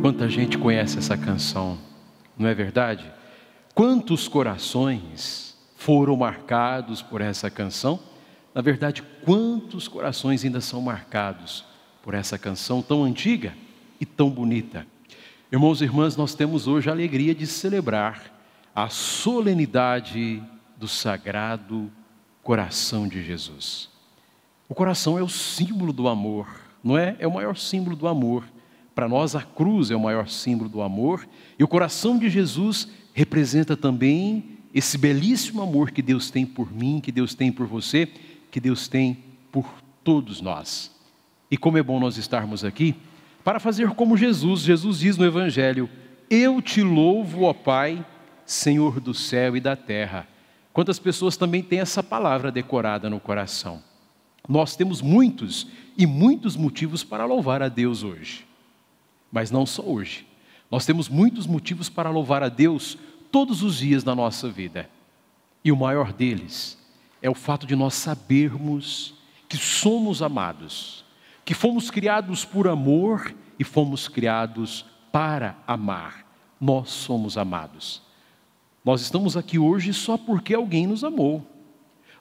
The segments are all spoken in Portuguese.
Quanta gente conhece essa canção, não é verdade? Quantos corações foram marcados por essa canção? Na verdade, quantos corações ainda são marcados por essa canção tão antiga e tão bonita? Irmãos e irmãs, nós temos hoje a alegria de celebrar a solenidade do Sagrado Coração de Jesus. O coração é o símbolo do amor, não é? É o maior símbolo do amor. Para nós, a cruz é o maior símbolo do amor e o coração de Jesus representa também esse belíssimo amor que Deus tem por mim, que Deus tem por você, que Deus tem por todos nós. E como é bom nós estarmos aqui para fazer como Jesus. Jesus diz no Evangelho: Eu te louvo, ó Pai, Senhor do céu e da terra. Quantas pessoas também têm essa palavra decorada no coração? Nós temos muitos e muitos motivos para louvar a Deus hoje mas não só hoje. Nós temos muitos motivos para louvar a Deus todos os dias da nossa vida. E o maior deles é o fato de nós sabermos que somos amados, que fomos criados por amor e fomos criados para amar. Nós somos amados. Nós estamos aqui hoje só porque alguém nos amou.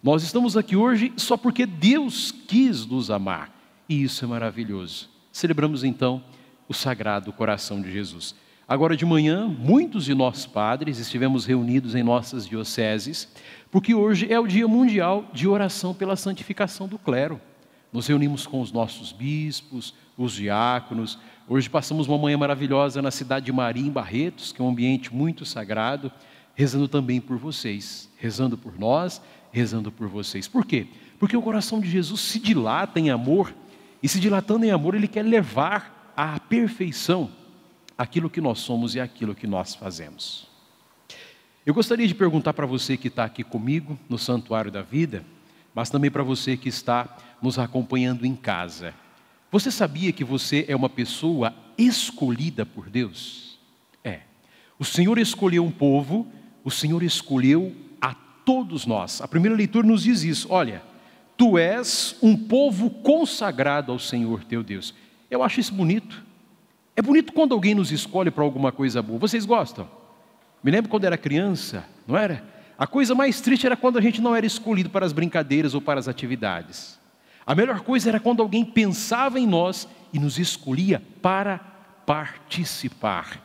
Nós estamos aqui hoje só porque Deus quis nos amar. E isso é maravilhoso. Celebramos então o Sagrado Coração de Jesus. Agora de manhã, muitos de nós padres estivemos reunidos em nossas dioceses, porque hoje é o Dia Mundial de Oração pela Santificação do Clero. Nos reunimos com os nossos bispos, os diáconos. Hoje passamos uma manhã maravilhosa na cidade de Maria, em Barretos, que é um ambiente muito sagrado, rezando também por vocês, rezando por nós, rezando por vocês. Por quê? Porque o coração de Jesus se dilata em amor, e se dilatando em amor, ele quer levar à perfeição aquilo que nós somos e aquilo que nós fazemos. Eu gostaria de perguntar para você que está aqui comigo no Santuário da Vida, mas também para você que está nos acompanhando em casa. Você sabia que você é uma pessoa escolhida por Deus? É. O Senhor escolheu um povo, o Senhor escolheu a todos nós. A primeira leitura nos diz isso: olha, tu és um povo consagrado ao Senhor teu Deus. Eu acho isso bonito. É bonito quando alguém nos escolhe para alguma coisa boa. Vocês gostam? Me lembro quando era criança, não era? A coisa mais triste era quando a gente não era escolhido para as brincadeiras ou para as atividades. A melhor coisa era quando alguém pensava em nós e nos escolhia para participar.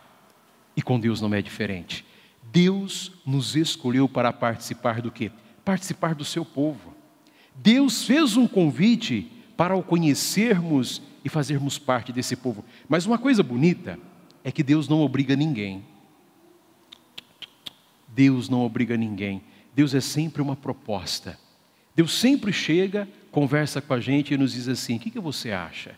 E com Deus não é diferente. Deus nos escolheu para participar do quê? Participar do seu povo. Deus fez um convite para o conhecermos e fazermos parte desse povo. Mas uma coisa bonita é que Deus não obriga ninguém. Deus não obriga ninguém. Deus é sempre uma proposta. Deus sempre chega, conversa com a gente e nos diz assim: o que, que você acha?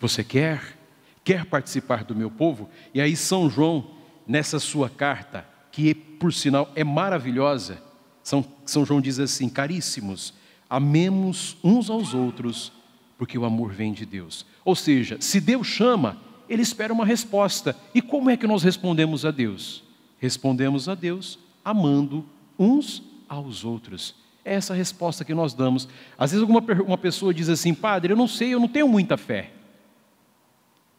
Você quer? Quer participar do meu povo? E aí, São João, nessa sua carta, que por sinal é maravilhosa, São, São João diz assim: caríssimos, amemos uns aos outros porque o amor vem de Deus. Ou seja, se Deus chama, ele espera uma resposta. E como é que nós respondemos a Deus? Respondemos a Deus amando uns aos outros. É essa a resposta que nós damos. Às vezes alguma uma pessoa diz assim, padre, eu não sei, eu não tenho muita fé.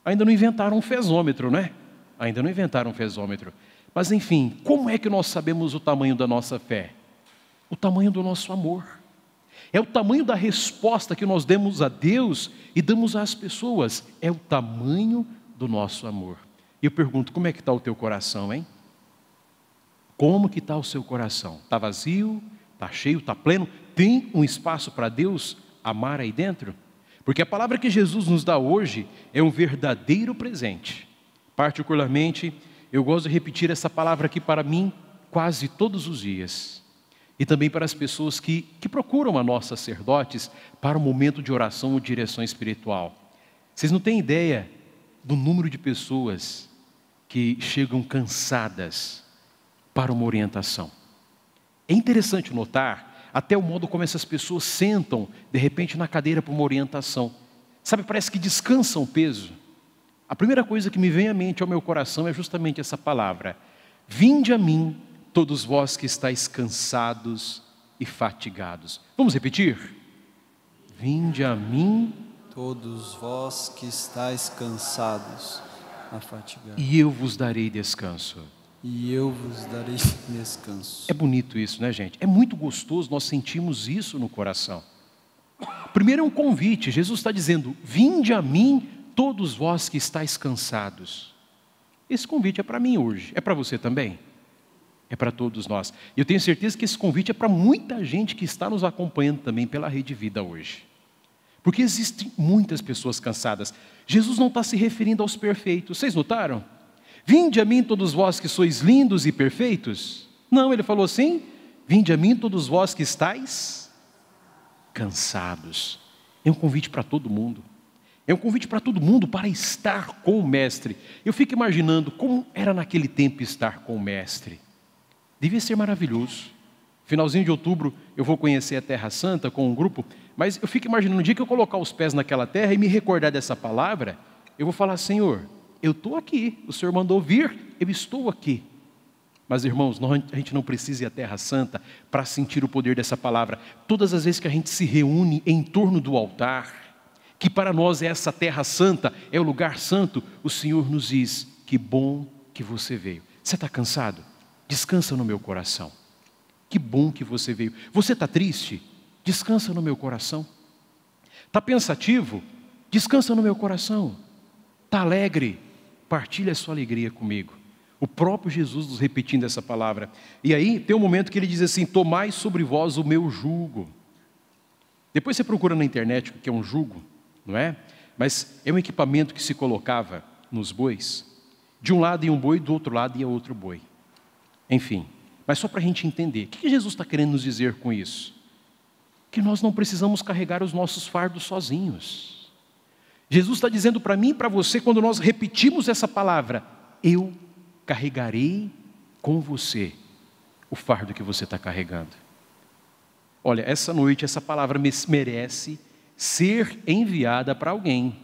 Ainda não inventaram um fezômetro, né? Ainda não inventaram um fezômetro. Mas enfim, como é que nós sabemos o tamanho da nossa fé? O tamanho do nosso amor. É o tamanho da resposta que nós demos a Deus e damos às pessoas. É o tamanho do nosso amor. E eu pergunto, como é que está o teu coração, hein? Como que está o seu coração? Está vazio? Está cheio? Está pleno? Tem um espaço para Deus amar aí dentro? Porque a palavra que Jesus nos dá hoje é um verdadeiro presente. Particularmente, eu gosto de repetir essa palavra aqui para mim quase todos os dias e também para as pessoas que, que procuram a nós sacerdotes para o um momento de oração ou direção espiritual. Vocês não têm ideia do número de pessoas que chegam cansadas para uma orientação. É interessante notar até o modo como essas pessoas sentam de repente na cadeira para uma orientação. Sabe, parece que descansam o peso. A primeira coisa que me vem à mente ao meu coração é justamente essa palavra: Vinde a mim todos vós que estáis cansados e fatigados. Vamos repetir? Vinde a mim, todos vós que estáis cansados e fatigados. E eu vos darei descanso. E eu vos darei descanso. É bonito isso, né, gente? É muito gostoso, nós sentimos isso no coração. Primeiro é um convite, Jesus está dizendo: Vinde a mim, todos vós que estáis cansados. Esse convite é para mim hoje, é para você também? é para todos nós. E eu tenho certeza que esse convite é para muita gente que está nos acompanhando também pela Rede Vida hoje. Porque existem muitas pessoas cansadas. Jesus não está se referindo aos perfeitos. Vocês notaram? Vinde a mim todos vós que sois lindos e perfeitos. Não, ele falou assim: Vinde a mim todos vós que estáis cansados. É um convite para todo mundo. É um convite para todo mundo para estar com o Mestre. Eu fico imaginando como era naquele tempo estar com o Mestre Devia ser maravilhoso. Finalzinho de outubro eu vou conhecer a Terra Santa com um grupo, mas eu fico imaginando, no um dia que eu colocar os pés naquela terra e me recordar dessa palavra, eu vou falar: Senhor, eu estou aqui, o Senhor mandou vir, eu estou aqui. Mas irmãos, nós, a gente não precisa ir à Terra Santa para sentir o poder dessa palavra. Todas as vezes que a gente se reúne em torno do altar, que para nós é essa Terra Santa, é o lugar santo, o Senhor nos diz: que bom que você veio. Você está cansado? Descansa no meu coração. Que bom que você veio. Você está triste? Descansa no meu coração. Está pensativo? Descansa no meu coração. Está alegre? Partilha a sua alegria comigo. O próprio Jesus nos repetindo essa palavra. E aí tem um momento que ele diz assim: Tomai sobre vós o meu jugo. Depois você procura na internet o que é um jugo, não é? Mas é um equipamento que se colocava nos bois. De um lado ia um boi, do outro lado ia outro boi. Enfim, mas só para a gente entender, o que Jesus está querendo nos dizer com isso? Que nós não precisamos carregar os nossos fardos sozinhos. Jesus está dizendo para mim e para você, quando nós repetimos essa palavra, eu carregarei com você o fardo que você está carregando. Olha, essa noite essa palavra merece ser enviada para alguém,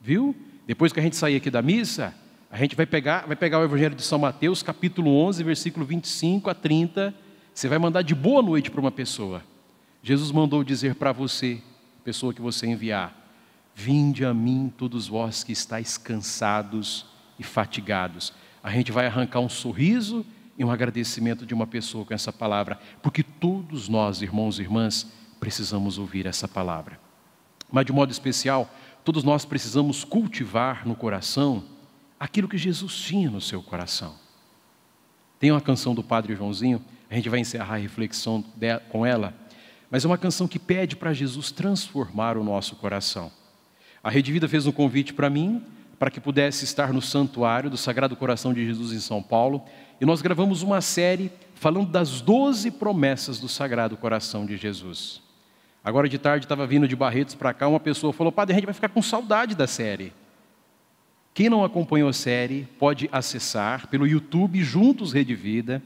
viu? Depois que a gente sair aqui da missa, a gente vai pegar, vai pegar o Evangelho de São Mateus, capítulo 11, versículo 25 a 30. Você vai mandar de boa noite para uma pessoa. Jesus mandou dizer para você, pessoa que você enviar: Vinde a mim, todos vós que estáis cansados e fatigados. A gente vai arrancar um sorriso e um agradecimento de uma pessoa com essa palavra, porque todos nós, irmãos e irmãs, precisamos ouvir essa palavra. Mas de modo especial, todos nós precisamos cultivar no coração aquilo que Jesus tinha no seu coração. Tem uma canção do Padre Joãozinho, a gente vai encerrar a reflexão com ela, mas é uma canção que pede para Jesus transformar o nosso coração. A Rede Vida fez um convite para mim, para que pudesse estar no santuário do Sagrado Coração de Jesus em São Paulo, e nós gravamos uma série falando das doze promessas do Sagrado Coração de Jesus. Agora de tarde estava vindo de Barretos para cá, uma pessoa falou: Padre, a gente vai ficar com saudade da série. Quem não acompanhou a série pode acessar pelo YouTube Juntos Rede Vida.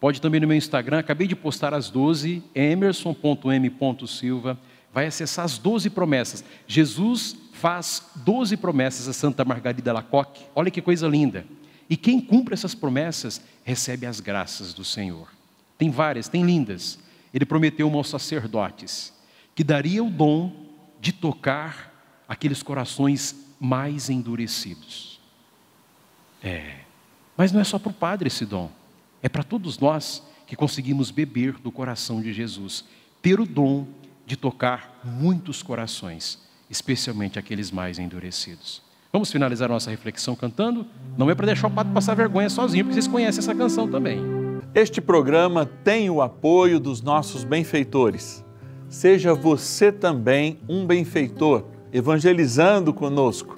Pode também no meu Instagram, acabei de postar as 12, emerson.m.silva. Vai acessar as 12 promessas. Jesus faz 12 promessas a Santa Margarida Lacoque. Olha que coisa linda. E quem cumpre essas promessas recebe as graças do Senhor. Tem várias, tem lindas. Ele prometeu aos sacerdotes que daria o dom de tocar aqueles corações mais endurecidos. É. Mas não é só para o padre esse dom, é para todos nós que conseguimos beber do coração de Jesus, ter o dom de tocar muitos corações, especialmente aqueles mais endurecidos. Vamos finalizar nossa reflexão cantando? Não é para deixar o padre passar vergonha sozinho, porque vocês conhecem essa canção também. Este programa tem o apoio dos nossos benfeitores. Seja você também um benfeitor evangelizando conosco.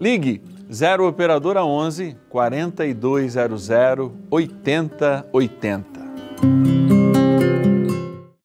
Ligue 0 Operadora 11 4200 8080.